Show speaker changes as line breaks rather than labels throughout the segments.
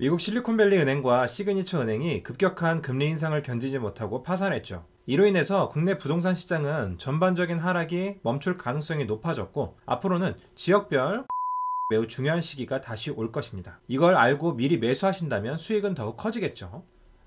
미국 실리콘밸리 은행과 시그니처 은행이 급격한 금리 인상을 견디지 못하고 파산했죠. 이로 인해서 국내 부동산 시장은 전반적인 하락이 멈출 가능성이 높아졌고 앞으로는 지역별 매우 중요한 시기가 다시 올 것입니다. 이걸 알고 미리 매수하신다면 수익은 더욱 커지겠죠.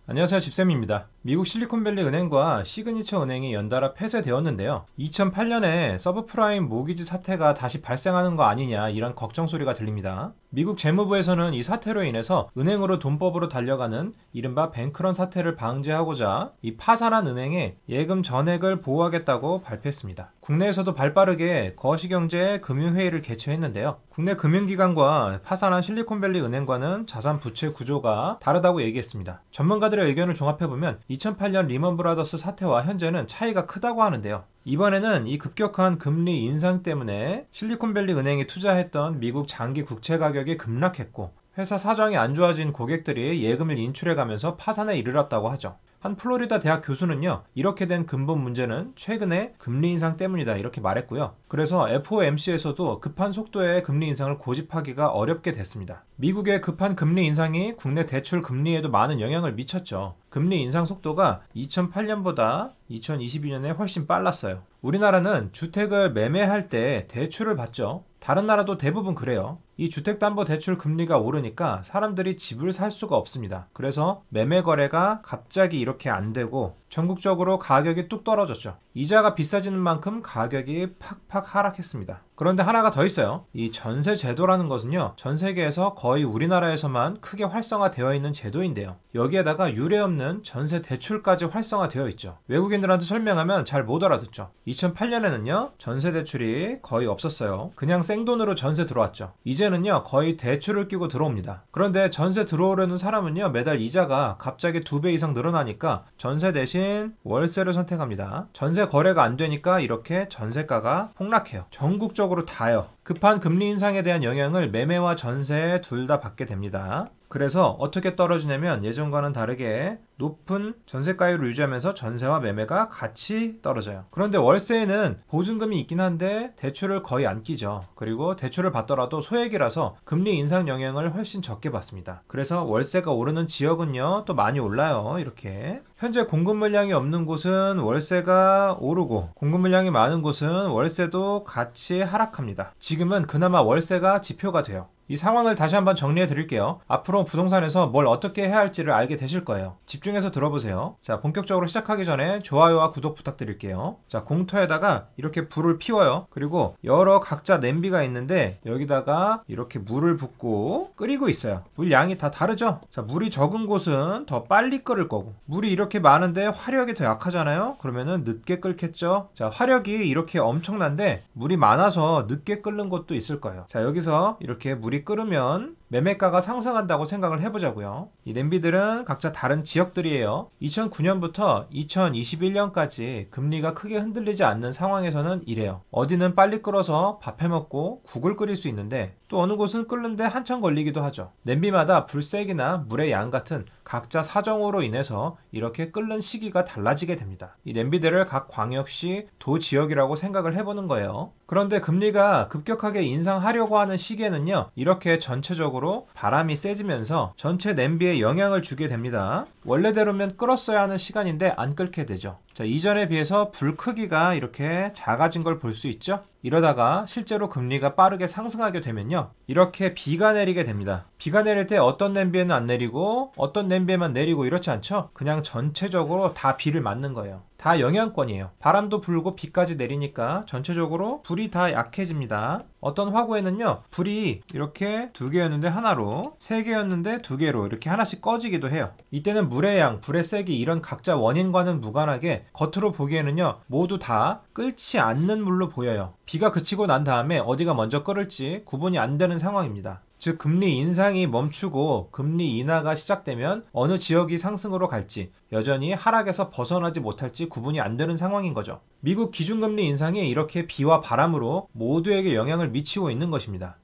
안녕하세요 집쌤입니다. 미국 실리콘밸리 은행과 시그니처 은행이 연달아 폐쇄되었는데요. 2008년에 서브프라임 모기지 사태가 다시 발생하는 거 아니냐 이런 걱정 소리가 들립니다. 미국 재무부에서는 이 사태로 인해서 은행으로 돈법으로 달려가는 이른바 뱅크런 사태를 방지하고자 이 파산한 은행에 예금 전액을 보호하겠다고 발표했습니다. 국내에서도 발빠르게 거시경제 금융회의를 개최했는데요. 국내 금융기관과 파산한 실리콘밸리 은행과는 자산 부채 구조가 다르다고 얘기했습니다. 전문가 전문가들의 의견을 종합해보면 2008년 리먼 브라더스 사태와 현재는 차이가 크다고 하는데요. 이번에는 이 급격한 금리 인상 때문에 실리콘밸리 은행이 투자했던 미국 장기 국채 가격이 급락했고 회사 사정이 안 좋아진 고객들이 예금을 인출해가면서 파산에 이르렀다고 하죠. 한 플로리다 대학 교수는요. 이렇게 된 근본 문제는 최근의 금리 인상 때문이다 이렇게 말했고요. 그래서 FOMC에서도 급한 속도의 금리 인상을 고집하기가 어렵게 됐습니다. 미국의 급한 금리 인상이 국내 대출 금리에도 많은 영향을 미쳤죠. 금리 인상 속도가 2008년보다 2022년에 훨씬 빨랐어요. 우리나라는 주택을 매매할 때 대출을 받죠. 다른 나라도 대부분 그래요. 이 주택담보대출 금리가 오르니까 사람들이 집을 살 수가 없습니다. 그래서 매매 거래가 갑자기 이렇게 안 되고 전국적으로 가격이 뚝 떨어졌죠. 이자가 비싸지는 만큼 가격이 팍팍 하락했습니다. 그런데 하나가 더 있어요. 이 전세 제도라는 것은요. 전 세계에서 거의 우리나라에서만 크게 활성화되어 있는 제도인데요. 여기에다가 유례 없는 전세 대출까지 활성화되어 있죠. 외국인들한테 설명하면 잘 못 알아듣죠. 2008년에는요. 전세 대출이 거의 없었어요. 그냥 생돈으로 전세 들어왔죠. 이제는요. 거의 대출을 끼고 들어옵니다. 그런데 전세 들어오려는 사람은요. 매달 이자가 갑자기 두 배 이상 늘어나니까 전세 대신 월세를 선택합니다. 전세 거래가 안 되니까 이렇게 전세가가 폭락해요. 전국적으로 전국적으로 다요. 급한 금리 인상에 대한 영향을 매매와 전세 둘다 받게 됩니다. 그래서 어떻게 떨어지냐면 예전과는 다르게 높은 전세가율을 유지하면서 전세와 매매가 같이 떨어져요. 그런데 월세에는 보증금이 있긴 한데 대출을 거의 안 끼죠. 그리고 대출을 받더라도 소액이라서 금리 인상 영향을 훨씬 적게 받습니다. 그래서 월세가 오르는 지역은요 또 많이 올라요 이렇게 현재 공급 물량이 없는 곳은 월세가 오르고 공급 물량이 많은 곳은 월세도 같이 하락합니다. 지금은 그나마 월세가 지표가 돼요. 이 상황을 다시 한번 정리해 드릴게요. 앞으로 부동산에서 뭘 어떻게 해야 할지를 알게 되실 거예요. 집중해서 들어보세요. 자, 본격적으로 시작하기 전에 좋아요와 구독 부탁드릴게요. 자, 공터에다가 이렇게 불을 피워요. 그리고 여러 각자 냄비가 있는데 여기다가 이렇게 물을 붓고 끓이고 있어요. 물 양이 다 다르죠? 자, 물이 적은 곳은 더 빨리 끓을 거고 물이 이렇게 많은데 화력이 더 약하잖아요? 그러면은 늦게 끓겠죠? 자, 화력이 이렇게 엄청난데 물이 많아서 늦게 끓는 것도 있을 거예요. 자, 여기서 이렇게 물이 끓으면 매매가가 상승한다고 생각을 해보자고요. 이 냄비들은 각자 다른 지역들이에요. 2009년부터 2021년까지 금리가 크게 흔들리지 않는 상황에서는 이래요. 어디는 빨리 끓어서 밥해 먹고 국을 끓일 수 있는데 또 어느 곳은 끓는데 한참 걸리기도 하죠. 냄비마다 불색이나 물의 양 같은 각자 사정으로 인해서 이렇게 끓는 시기가 달라지게 됩니다. 이 냄비들을 각 광역시 도 지역이라고 생각을 해보는 거예요. 그런데 금리가 급격하게 인상하려고 하는 시기에는요, 이렇게 전체적으로 방향으로 바람이 세지면서 전체 냄비에 영향을 주게 됩니다. 원래대로면 끓었어야 하는 시간인데 안 끓게 되죠. 자, 이전에 비해서 불 크기가 이렇게 작아진 걸 볼 수 있죠? 이러다가 실제로 금리가 빠르게 상승하게 되면요. 이렇게 비가 내리게 됩니다. 비가 내릴 때 어떤 냄비에는 안 내리고 어떤 냄비에만 내리고 이렇지 않죠? 그냥 전체적으로 다 비를 맞는 거예요. 다 영향권이에요. 바람도 불고 비까지 내리니까 전체적으로 불이 다 약해집니다. 어떤 화구에는요, 불이 이렇게 두 개였는데 하나로, 세 개였는데 두 개로 이렇게 하나씩 꺼지기도 해요. 이때는 물의 양, 불의 세기 이런 각자 원인과는 무관하게 겉으로 보기에는요 모두 다 끓지 않는 물로 보여요. 비가 그치고 난 다음에 어디가 먼저 끓을지 구분이 안 되는 상황입니다. 즉 금리 인상이 멈추고 금리 인하가 시작되면 어느 지역이 상승으로 갈지 여전히 하락에서 벗어나지 못할지 구분이 안 되는 상황인 거죠. 미국 기준금리 인상이 이렇게 비와 바람으로 모두에게 영향을 미치고 있는 것입니다.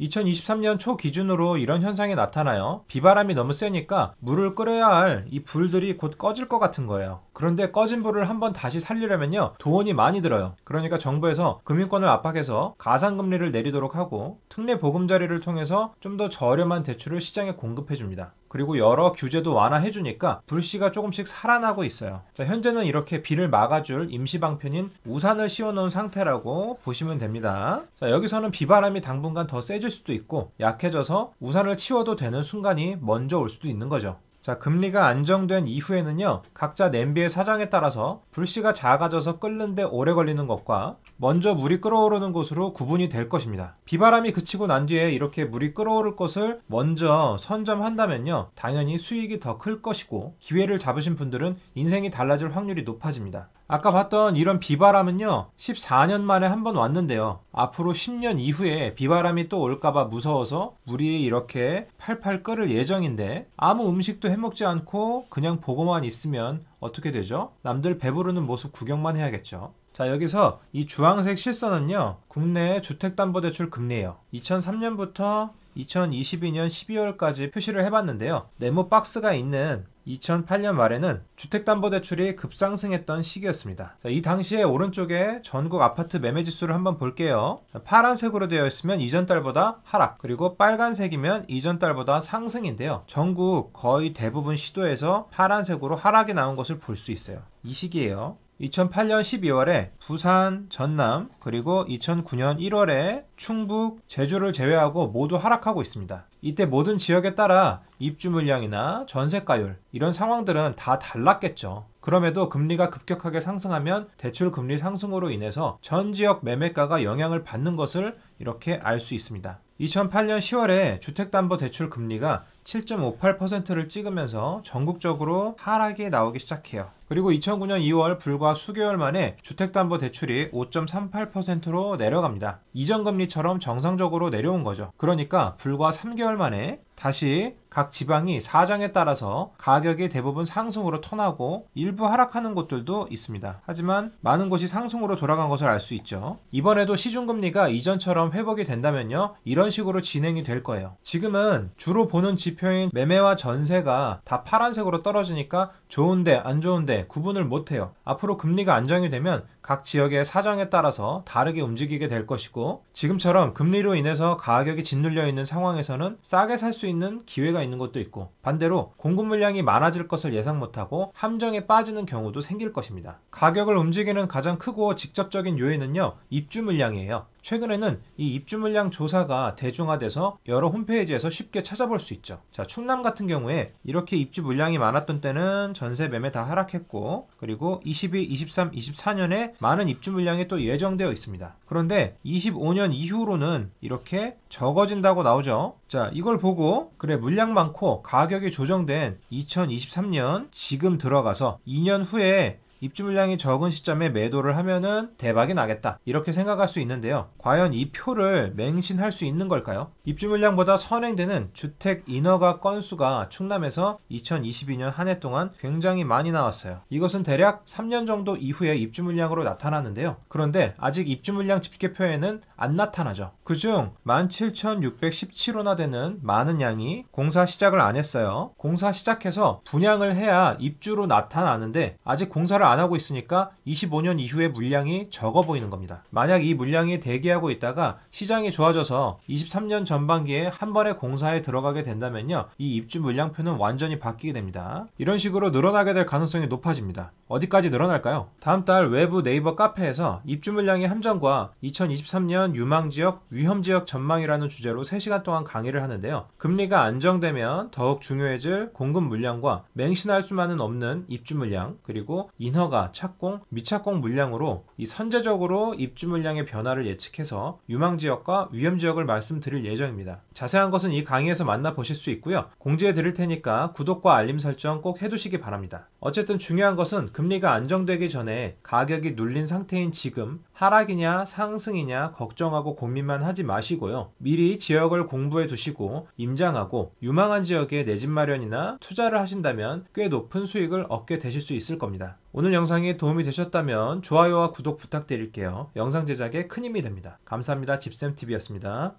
2023년 초 기준으로 이런 현상이 나타나요. 비바람이 너무 세니까 물을 끓여야 할 이 불들이 곧 꺼질 것 같은 거예요. 그런데 꺼진 불을 한번 다시 살리려면요. 돈이 많이 들어요. 그러니까 정부에서 금융권을 압박해서 가상금리를 내리도록 하고 특례 보금자리를 통해서 좀 더 저렴한 대출을 시장에 공급해 줍니다. 그리고 여러 규제도 완화해 주니까 불씨가 조금씩 살아나고 있어요. 자, 현재는 이렇게 비를 막아줄 임시 방편인 우산을 씌워 놓은 상태라고 보시면 됩니다. 자, 여기서는 비바람이 당분간 더 세질 수도 있고 약해져서 우산을 치워도 되는 순간이 먼저 올 수도 있는 거죠. 자, 금리가 안정된 이후에는요, 각자 냄비의 사정에 따라서 불씨가 작아져서 끓는데 오래 걸리는 것과 먼저 물이 끓어오르는 곳으로 구분이 될 것입니다. 비바람이 그치고 난 뒤에 이렇게 물이 끓어오를 것을 먼저 선점한다면요, 당연히 수익이 더 클 것이고 기회를 잡으신 분들은 인생이 달라질 확률이 높아집니다. 아까 봤던 이런 비바람은요 14년 만에 한번 왔는데요 앞으로 10년 이후에 비바람이 또 올까봐 무서워서 무리에 이렇게 팔팔 끓을 예정인데 아무 음식도 해먹지 않고 그냥 보고만 있으면 어떻게 되죠? 남들 배부르는 모습 구경만 해야겠죠 자 여기서 이 주황색 실선은요 국내 주택담보대출 금리예요 2003년부터 2022년 12월까지 표시를 해봤는데요. 네모 박스가 있는 2008년 말에는 주택담보대출이 급상승했던 시기였습니다. 자, 이 당시에 오른쪽에 전국 아파트 매매 지수를 한번 볼게요. 파란색으로 되어 있으면 이전 달보다 하락, 그리고 빨간색이면 이전 달보다 상승인데요. 전국 거의 대부분 시도에서 파란색으로 하락이 나온 것을 볼 수 있어요. 이 시기에요. 2008년 12월에 부산, 전남, 그리고 2009년 1월에 충북, 제주를 제외하고 모두 하락하고 있습니다. 이때 모든 지역에 따라 입주 물량이나 전세가율 이런 상황들은 다 달랐겠죠. 그럼에도 금리가 급격하게 상승하면 대출 금리 상승으로 인해서 전 지역 매매가가 영향을 받는 것을 이렇게 알 수 있습니다. 2008년 10월에 주택담보대출 금리가 7.58%를 찍으면서 전국적으로 하락이 나오기 시작해요. 그리고 2009년 2월 불과 수개월 만에 주택담보대출이 5.38%로 내려갑니다. 이전금리처럼 정상적으로 내려온 거죠. 그러니까 불과 3개월 만에 다시 각 지방이 사정에 따라서 가격이 대부분 상승으로 턴하고 일부 하락하는 곳들도 있습니다. 하지만 많은 곳이 상승으로 돌아간 것을 알 수 있죠. 이번에도 시중금리가 이전처럼 것처럼 회복이 된다면요. 이런 식으로 진행이 될 거예요. 지금은 주로 보는 지표인 매매와 전세가 다 파란색으로 떨어지니까 좋은데 안 좋은데 구분을 못해요. 앞으로 금리가 안정이 되면 각 지역의 사정에 따라서 다르게 움직이게 될 것이고 지금처럼 금리로 인해서 가격이 짓눌려 있는 상황에서는 싸게 살 수 있는 기회가 있는 것도 있고 반대로 공급 물량이 많아질 것을 예상 못하고 함정에 빠지는 경우도 생길 것입니다. 가격을 움직이는 가장 크고 직접적인 요인은요 입주 물량이에요. 최근에는 이 입주 물량 조사가 대중화돼서 여러 홈페이지에서 쉽게 찾아볼 수 있죠. 자, 충남 같은 경우에 이렇게 입주 물량이 많았던 때는 전세 매매 다 하락했고 그리고 22, 23, 24년에 많은 입주 물량이 또 예정되어 있습니다. 그런데 25년 이후로는 이렇게 적어진다고 나오죠. 자, 이걸 보고 그래 물량 많고 가격이 조정된 2023년 지금 들어가서 2년 후에 입주 물량이 적은 시점에 매도를 하면은 대박이 나겠다 이렇게 생각할 수 있는데요. 과연 이 표를 맹신할 수 있는 걸까요? 입주 물량보다 선행되는 주택 인허가 건수가 충남에서 2022년 한 해 동안 굉장히 많이 나왔어요. 이것은 대략 3년 정도 이후에 입주 물량으로 나타나는데요. 그런데 아직 입주 물량 집계표에는 안 나타나죠. 그 중 17,617호나 되는 많은 양이 공사 시작을 안 했어요. 공사 시작해서 분양을 해야 입주로 나타나는데 아직 공사를 안안 하고 있으니까 25년 이후에 물량이 적어 보이는 겁니다. 만약 이 물량이 대기하고 있다가 시장이 좋아져서 23년 전반기에 한 번에 공사에 들어가게 된다면요. 이 입주 물량표는 완전히 바뀌게 됩니다. 이런 식으로 늘어나게 될 가능성이 높아집니다. 어디까지 늘어날까요? 다음 달 외부 네이버 카페에서 입주 물량의 함정과 2023년 유망 지역, 위험 지역 전망이라는 주제로 3시간 동안 강의를 하는데요. 금리가 안정되면 더욱 중요해질 공급 물량과 맹신할 수만은 없는 입주 물량, 그리고 인 인허가, 착공, 미착공 물량으로 이 선제적으로 입주 물량의 변화를 예측해서 유망 지역과 위험 지역을 말씀드릴 예정입니다. 자세한 것은 이 강의에서 만나 보실 수 있고요. 공지해 드릴 테니까 구독과 알림 설정 꼭 해두시기 바랍니다. 어쨌든 중요한 것은 금리가 안정되기 전에 가격이 눌린 상태인 지금 하락이냐 상승이냐 걱정하고 고민만 하지 마시고요. 미리 지역을 공부해 두시고 임장하고 유망한 지역에 내 집 마련이나 투자를 하신다면 꽤 높은 수익을 얻게 되실 수 있을 겁니다. 오늘 영상이 도움이 되셨다면 좋아요와 구독 부탁드릴게요. 영상 제작에 큰 힘이 됩니다. 감사합니다. 집쌤TV였습니다.